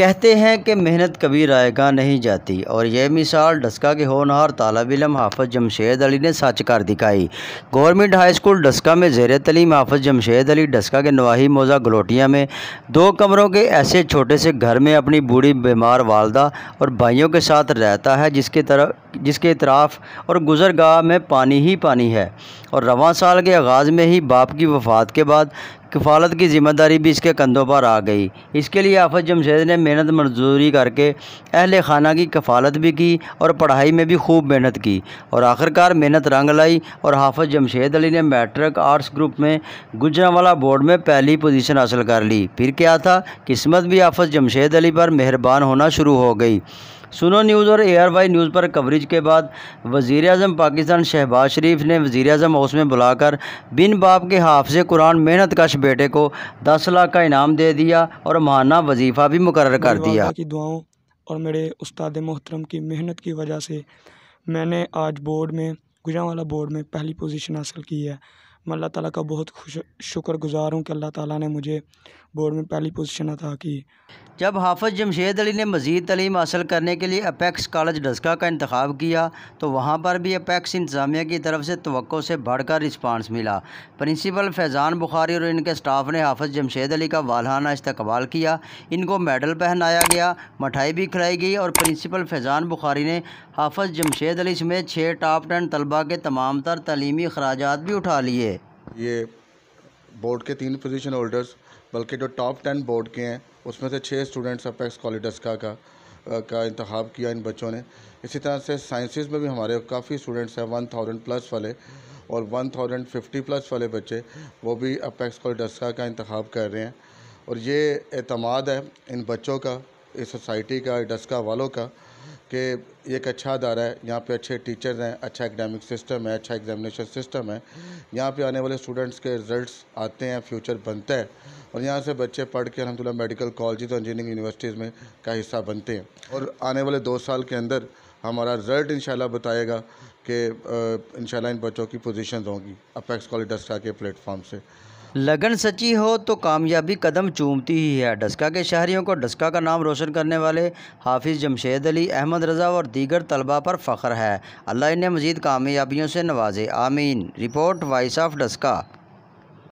कहते हैं कि मेहनत कभी रायगा नहीं जाती और यह मिसाल डस्का के होनहार तालब इलम हाफज जमशेद अली ने सच कर दिखाई गवर्नमेंट हाई स्कूल डस्का में जेर तलीम हाफज जमशेद अली डस्का के नवाही मोज़ा गलोटिया में दो कमरों के ऐसे छोटे से घर में अपनी बूढ़ी बीमार वालदा और भाइयों के साथ रहता है जिसके तरफ जिसके इतराफ़ और गुजरगाह में पानी ही पानी है और रवा साल के आगाज़ में ही बाप की वफात के बाद किफ़ालत की ज़िम्मेदारी भी इसके कंधों पर आ गई इसके लिए आफत जमशेद ने मेहनत मजदूरी करके अहल खाना की कफ़ालत भी की और पढ़ाई में भी खूब मेहनत की और आखिरकार मेहनत रंग लाई और हाफज जमशेद अली ने मैट्रिक आर्ट्स ग्रुप में गुजरावाला बोर्ड में पहली पोजीशन हासिल कर ली फिर क्या था किस्मत भी आफत जमशेद अली पर मेहरबान होना शुरू हो गई सुनो न्यूज़ और ए आर वाई न्यूज़ पर कवरेज के बाद वज़ी अजम पाकिस्तान शहबाज शरीफ ने वज़ी अजम हाउस में बुलाकर बिन बाप के हाफज कुरान मेहनत कश बेटे को दस लाख का इनाम दे दिया और माहाना वजीफ़ा भी मुकर कर दिया की दुआओं और मेरे उस्ताद मोहतरम की मेहनत की वजह से मैंने आज बोर्ड में वाला बोर्ड में पहली पोजिशन हासिल की है मैं अल्लाह ताला का बहुत खुश गुज़ार हूँ कि अल्लाह ताला ने मुझे बोर्ड में पहली पोजीशन अदा की जब हाफज जमशेद अली ने मज़ीद तलीम हासिल करने के लिए अपेक्स कॉलेज डस्का का इंतखब किया तो वहाँ पर भी अपेक्स इंतज़ामिया की तरफ से तो से बढ़कर रिस्पांस मिला प्रिंसिपल फैज़ान बुखारी और इनके स्टाफ ने हाफज जमशेद अली का वालहाना इस्तेवाल किया इनको मेडल पहनाया गया मिठाई भी खिलाई गई और प्रिंसिपल फैज़ान बुखारी ने हाफज जमशेद अली समेत छः टॉप टेन तलबा के तमाम तर तलीमी अखराज भी उठा लिए ये बोर्ड के तीन पोजीशन होल्डर्स बल्कि जो टॉप टेन बोर्ड के हैं उसमें से छः स्टूडेंट्स अपेक्स कॉलेज डस्का का का इंतब किया इन बच्चों ने इसी तरह से साइंसेज में भी हमारे काफ़ी स्टूडेंट्स हैं वन थाउजेंड प्लस वाले और वन थाउजेंड फिफ्टी प्लस वाले बच्चे वो भी अपेक्स डस्का का इंतब कर रहे हैं और ये अतमाद है इन बच्चों का इस सोसाइटी का डस्का वालों का कि एक अच्छा अदारा है यहाँ पे अच्छे टीचर्स हैं अच्छा एकेडमिक सिस्टम है अच्छा एग्जामिनेशन सिस्टम है यहाँ पे आने वाले स्टूडेंट्स के रिजल्ट्स आते हैं फ्यूचर बनता है और यहाँ से बच्चे पढ़ के अलहमदिल्ला मेडिकल कॉलेज और इंजीनियरिंग यूनिवर्सिटीज़ में का हिस्सा बनते हैं और आने वाले दो साल के अंदर हमारा रिजल्ट इन बताएगा कि इन इन बच्चों की पोजिशन होंगी अपेक्स कॉलेज डस्टा के प्लेटफॉर्म से लगन सच्ची हो तो कामयाबी कदम चूमती ही है डस्का के शहरीों को डस्का का नाम रोशन करने वाले हाफिज़ जमशेद अली अहमद रज़ा और दीगर तलबा पर फ़ख्र है अल्लाह इन्हें मज़ीद कामयाबियों से नवाजे आमीन रिपोर्ट वॉइस ऑफ डस्का